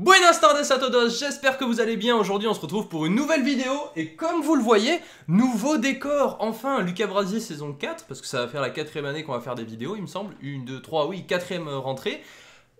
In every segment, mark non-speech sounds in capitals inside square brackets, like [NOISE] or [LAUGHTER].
Buenas tardes à todos, j'espère que vous allez bien, aujourd'hui on se retrouve pour une nouvelle vidéo et comme vous le voyez, nouveau décor, enfin Lucas Brasier saison 4, parce que ça va faire la quatrième année qu'on va faire des vidéos il me semble, une, deux, trois, oui, quatrième euh, rentrée,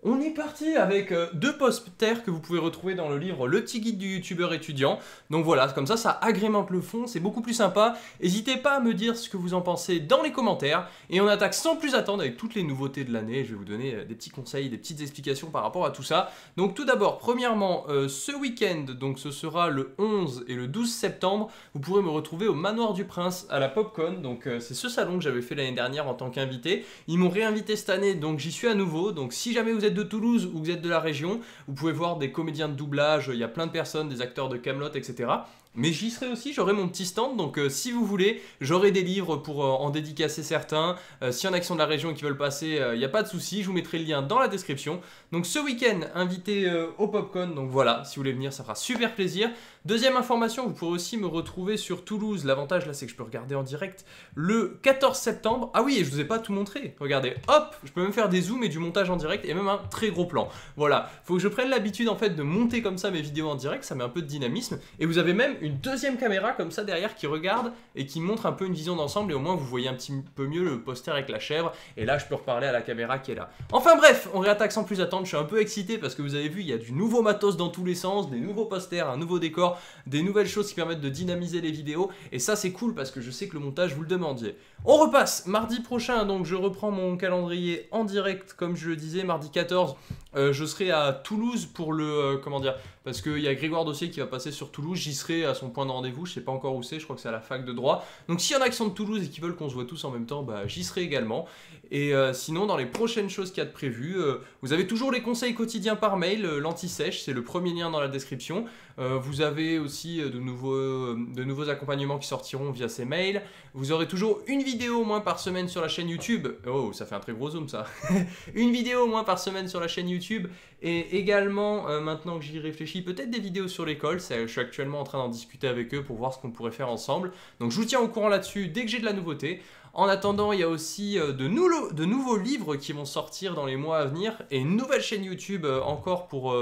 on est parti avec euh, deux posters que vous pouvez retrouver dans le livre Le petit guide du youtubeur étudiant. Donc voilà, comme ça, ça agrémente le fond, c'est beaucoup plus sympa. N'hésitez pas à me dire ce que vous en pensez dans les commentaires. Et on attaque sans plus attendre avec toutes les nouveautés de l'année. Je vais vous donner euh, des petits conseils, des petites explications par rapport à tout ça. Donc tout d'abord, premièrement, euh, ce week-end, donc ce sera le 11 et le 12 septembre, vous pourrez me retrouver au Manoir du Prince à la Popcorn. Donc c'est ce salon que j'avais fait l'année dernière en tant qu'invité. Ils m'ont réinvité cette année, donc j'y suis à nouveau. Donc si jamais vous de Toulouse ou que vous êtes de la région, vous pouvez voir des comédiens de doublage, il y a plein de personnes, des acteurs de Camelot, etc. Mais j'y serai aussi, j'aurai mon petit stand, donc euh, si vous voulez, j'aurai des livres pour euh, en dédicacer certains. Euh, si y en a qui sont de la région qui veulent passer, il n'y a pas de souci, je vous mettrai le lien dans la description. Donc ce week-end, invité au Popcorn, donc voilà, si vous voulez venir, ça fera super plaisir. Deuxième information, vous pourrez aussi me retrouver sur Toulouse. L'avantage là, c'est que je peux regarder en direct le 14 septembre. Ah oui, et je vous ai pas tout montré, regardez, hop, je peux même faire des zooms et du montage en direct et même un très gros plan. Voilà, faut que je prenne l'habitude en fait de monter comme ça mes vidéos en direct, ça met un peu de dynamisme. Et vous avez même une deuxième caméra comme ça derrière qui regarde et qui montre un peu une vision d'ensemble et au moins vous voyez un petit peu mieux le poster avec la chèvre et là je peux reparler à la caméra qui est là. Enfin bref, on réattaque sans plus attendre, je suis un peu excité parce que vous avez vu il y a du nouveau matos dans tous les sens, des nouveaux posters, un nouveau décor, des nouvelles choses qui permettent de dynamiser les vidéos et ça c'est cool parce que je sais que le montage vous le demandiez. On repasse, mardi prochain donc je reprends mon calendrier en direct comme je le disais, mardi 14 euh, je serai à Toulouse pour le. Euh, comment dire Parce qu'il y a Grégoire Dossier qui va passer sur Toulouse. J'y serai à son point de rendez-vous. Je sais pas encore où c'est. Je crois que c'est à la fac de droit. Donc s'il y en a qui sont de Toulouse et qui veulent qu'on se voit tous en même temps, bah, j'y serai également. Et euh, sinon, dans les prochaines choses qu'il y a de prévues, vous avez toujours les conseils quotidiens par mail. L'anti-sèche, c'est le premier lien dans la description. vous avez aussi de nouveaux, de nouveaux accompagnements qui sortiront via ces mails. Vous aurez toujours une vidéo au moins par semaine sur la chaîne YouTube. Oh, ça fait un très gros zoom ça. [LAUGHS] une vidéo au moins par semaine sur la chaîne YouTube YouTube et également, euh, maintenant que j'y réfléchis, peut-être des vidéos sur l'école. Je suis actuellement en train d'en discuter avec eux pour voir ce qu'on pourrait faire ensemble. Donc je vous tiens au courant là-dessus dès que j'ai de la nouveauté. En attendant, il y a aussi euh, de, nouveaux livres qui vont sortir dans les mois à venir et une nouvelle chaîne YouTube euh, encore pour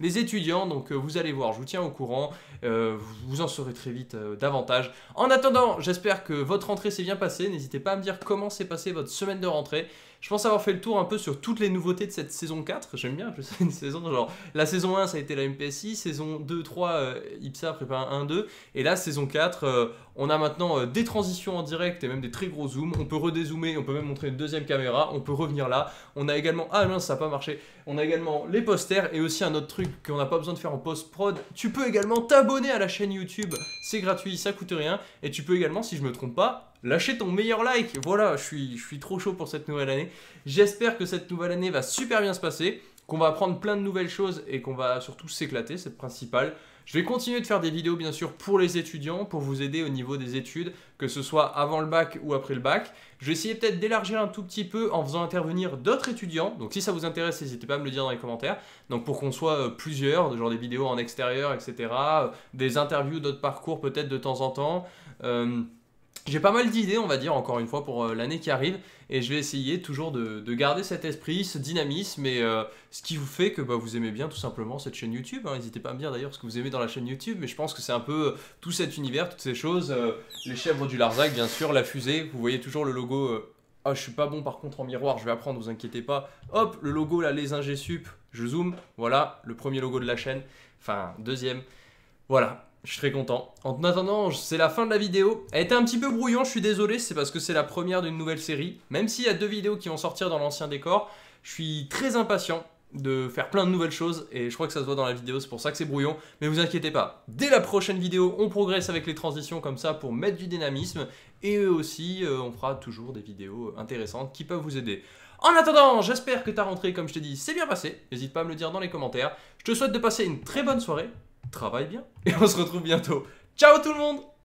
les étudiants. Donc vous allez voir, je vous tiens au courant. vous en saurez très vite davantage. En attendant, j'espère que votre rentrée s'est bien passée. N'hésitez pas à me dire comment s'est passée votre semaine de rentrée. Je pense avoir fait le tour un peu sur toutes les nouveautés de cette saison 4. J'aime bien, je [LAUGHS] une saison genre. La saison 1, ça a été la MPSI. Saison 2, 3, euh, IPSA prépare 1, 2. Et là, saison 4, euh, on a maintenant euh, des transitions en direct et même des très gros zooms. On peut redézoomer, on peut même montrer une deuxième caméra. On peut revenir là. On a également. Ah non, ça n'a pas marché. On a également les posters et aussi un autre truc qu'on n'a pas besoin de faire en post-prod. Tu peux également t'abonner à la chaîne YouTube. C'est gratuit, ça coûte rien. Et tu peux également, si je me trompe pas, Lâchez ton meilleur like. Voilà, je suis, je suis trop chaud pour cette nouvelle année. J'espère que cette nouvelle année va super bien se passer, qu'on va apprendre plein de nouvelles choses et qu'on va surtout s'éclater, c'est le principal. Je vais continuer de faire des vidéos bien sûr pour les étudiants, pour vous aider au niveau des études, que ce soit avant le bac ou après le bac. Je vais essayer peut-être d'élargir un tout petit peu en faisant intervenir d'autres étudiants. Donc si ça vous intéresse, n'hésitez pas à me le dire dans les commentaires. Donc pour qu'on soit euh, plusieurs, genre des vidéos en extérieur, etc. Euh, des interviews d'autres parcours peut-être de temps en temps. Euh, j'ai pas mal d'idées, on va dire, encore une fois, pour euh, l'année qui arrive, et je vais essayer toujours de, garder cet esprit, ce dynamisme, et euh, ce qui vous fait que bah, vous aimez bien tout simplement cette chaîne YouTube. Hein. N'hésitez pas à me dire d'ailleurs ce que vous aimez dans la chaîne YouTube, mais je pense que c'est un peu euh, tout cet univers, toutes ces choses, les chèvres du Larzac, bien sûr, la fusée, vous voyez toujours le logo. ah, je suis pas bon par contre en miroir, je vais apprendre, vous inquiétez pas. Hop, le logo là, les ingés sup, je zoome, voilà, le premier logo de la chaîne, enfin deuxième, voilà, je suis content. En attendant, c'est la fin de la vidéo. Elle était un petit peu brouillon, je suis désolé, c'est parce que c'est la première d'une nouvelle série. Même s'il y a deux vidéos qui vont sortir dans l'ancien décor, je suis très impatient de faire plein de nouvelles choses et je crois que ça se voit dans la vidéo, c'est pour ça que c'est brouillon. Mais vous inquiétez pas, dès la prochaine vidéo, on progresse avec les transitions comme ça pour mettre du dynamisme et eux aussi, euh, on fera toujours des vidéos intéressantes qui peuvent vous aider. En attendant, j'espère que ta rentrée, comme je t'ai dit, c'est bien passé. N'hésite pas à me le dire dans les commentaires. Je te souhaite de passer une très bonne soirée travaille bien. Et on se retrouve bientôt. Ciao tout le monde